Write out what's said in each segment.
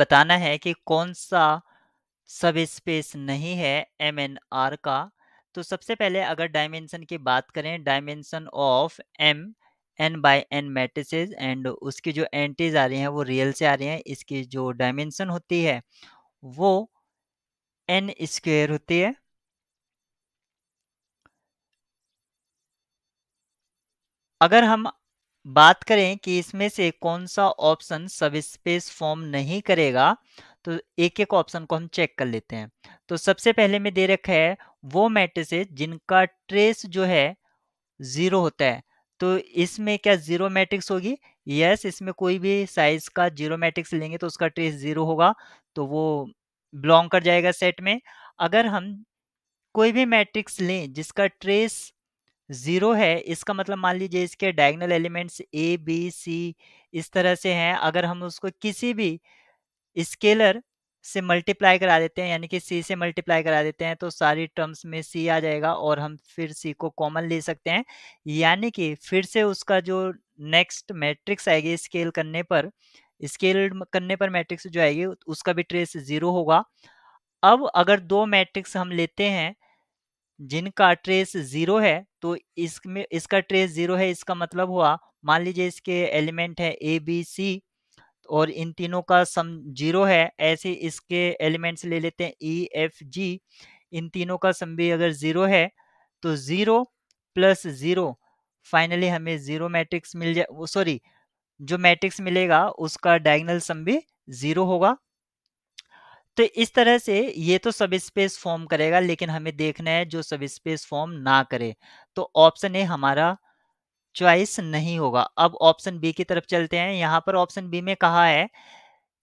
बताना है कि कौन सा सब स्पेस नहीं है एम एन आर का तो सबसे पहले अगर डायमेंशन की बात करें dimension of M N by N matrix and उसकी जो एंट्रीज आ रही हैं वो रियल से आ रही हैं इसकी जो डायमेंशन होती है वो एन स्क्वेयर होती है अगर हम बात करें कि इसमें से कौन सा ऑप्शन सब स्पेस फॉर्म नहीं करेगा तो एक एक ऑप्शन को हम चेक कर लेते हैं तो सबसे पहले में दे रखा है वो मैट्रिसेस जिनका ट्रेस जो है ज़ीरो होता है तो इसमें क्या ज़ीरो मैट्रिक्स होगी यस इसमें कोई भी साइज का जीरो मैट्रिक्स लेंगे तो उसका ट्रेस ज़ीरो होगा तो वो बिलोंग कर जाएगा सेट में अगर हम कोई भी मैट्रिक्स लें जिसका ट्रेस जीरो है इसका मतलब मान लीजिए इसके diagonal elements A B C इस तरह से हैं अगर हम उसको किसी भी स्केलर से मल्टीप्लाई करा देते हैं यानी कि सी से मल्टीप्लाई करा देते हैं तो सारी टर्म्स में सी आ जाएगा और हम फिर सी को कॉमन ले सकते हैं यानी कि फिर से उसका जो नेक्स्ट मैट्रिक्स आएगी स्केल करने पर स्केल करने पर मैट्रिक्स जो आएगी उसका भी ट्रेस जीरो होगा अब अगर दो मैट्रिक्स हम लेते हैं जिनका ट्रेस जीरो है तो इसमें इसका ट्रेस जीरो है इसका मतलब हुआ मान लीजिए इसके एलिमेंट है ए बी सी और इन तीनों का सम जीरो है ऐसे इसके एलिमेंट्स ले लेते हैं ई एफ जी इन तीनों का सम भी अगर जीरो है तो जीरो प्लस जीरो फाइनली हमें जीरो मैट्रिक्स मिल जाए सॉरी जो मैट्रिक्स मिलेगा उसका डायगनल सम भी जीरो होगा तो इस तरह से ये तो सब स्पेस फॉर्म करेगा लेकिन हमें देखना है जो सब स्पेस फॉर्म ना करे तो ऑप्शन ए हमारा चॉइस नहीं होगा अब ऑप्शन बी की तरफ चलते हैं यहाँ पर ऑप्शन बी में कहा है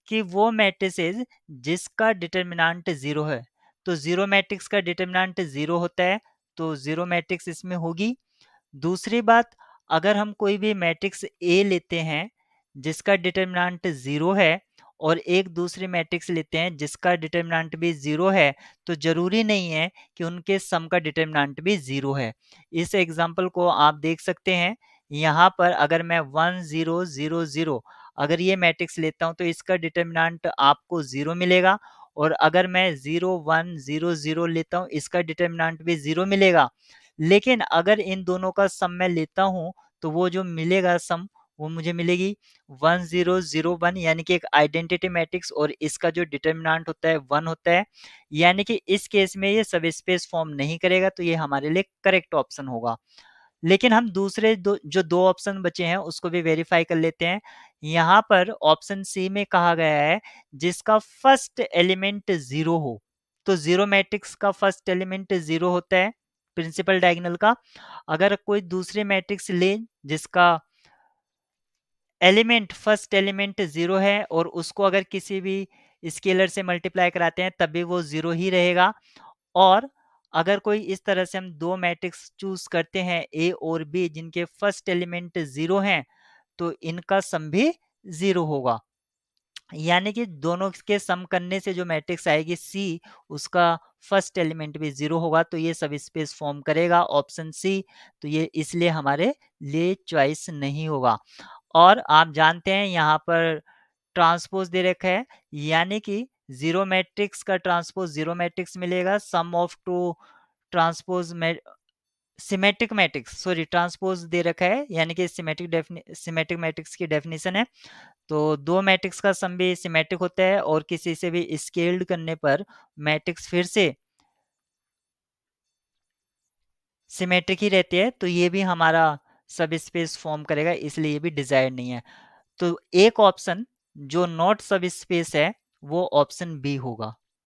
कि वो मैट्रिक जिसका डिटर्मिनाट ज़ीरो है तो ज़ीरो मैट्रिक्स का डिटर्मिनांट ज़ीरो होता है तो ज़ीरो मैट्रिक्स इसमें होगी दूसरी बात अगर हम कोई भी मैट्रिक्स ए लेते हैं जिसका डिटर्मिनाट ज़ीरो है और एक दूसरी मैट्रिक्स लेते हैं जिसका डिटर्मिनाट भी ज़ीरो है तो ज़रूरी नहीं है कि उनके सम का डिटर्मिनांट भी ज़ीरो है इस एग्जाम्पल को आप देख सकते हैं यहाँ पर अगर मैं वन ज़ीरो ज़ीरो ज़ीरो अगर ये मैट्रिक्स लेता हूँ तो इसका डिटर्मिनांट आपको ज़ीरो मिलेगा और अगर मैं ज़ीरो वन ज़ीरो ज़ीरो लेता हूँ इसका डिटर्मिनांट भी ज़ीरो मिलेगा लेकिन अगर इन दोनों का सम मैं लेता हूँ तो वो जो मिलेगा सम वो मुझे मिलेगी वन जीरो जीरो वन यानी कि एक आइडेंटिटी मैट्रिक्स और इसका जो डिटर्मिनाट होता है वन होता है यानी कि इस केस में ये सब स्पेस फॉर्म नहीं करेगा तो ये हमारे लिए करेक्ट ऑप्शन होगा लेकिन हम दूसरे दो जो दो ऑप्शन बचे हैं उसको भी वेरीफाई कर लेते हैं यहाँ पर ऑप्शन सी में कहा गया है जिसका फर्स्ट एलिमेंट जीरो हो तो जीरो मैट्रिक्स का फर्स्ट एलिमेंट जीरो होता है प्रिंसिपल डायगनल का अगर कोई दूसरे मैट्रिक्स ले जिसका एलिमेंट फर्स्ट एलिमेंट ज़ीरो है और उसको अगर किसी भी स्केलर से मल्टीप्लाई कराते हैं तब भी वो ज़ीरो ही रहेगा और अगर कोई इस तरह से हम दो मैट्रिक्स चूज करते हैं ए और बी जिनके फर्स्ट एलिमेंट ज़ीरो हैं तो इनका सम भी ज़ीरो होगा यानी कि दोनों के सम करने से जो मैट्रिक्स आएगी सी उसका फर्स्ट एलिमेंट भी ज़ीरो होगा तो ये सब स्पेस फॉर्म करेगा ऑप्शन सी तो ये इसलिए हमारे लिए चॉइस नहीं होगा और आप जानते हैं यहाँ पर ट्रांसपोज दे रखा है यानी कि जीरो मैट्रिक्स का ट्रांसपोज जीरो मैट्रिक्स मिलेगा sum of two transpose symmetric matrix sorry transpose दे रखा है यानी कि सिमेट्रिक सिमेट्रिक मैट्रिक्स की डेफिनेशन है तो दो मैट्रिक्स का सम भी सिमेट्रिक होता है और किसी से भी स्केल्ड करने पर मैट्रिक्स फिर से सिमेट्रिक ही रहती है तो ये भी हमारा सब स्पेस फॉर्म करेगा इसलिए ये भी डिजायर नहीं है तो एक ऑप्शन जो नॉट सब स्पेस है वो ऑप्शन बी होगा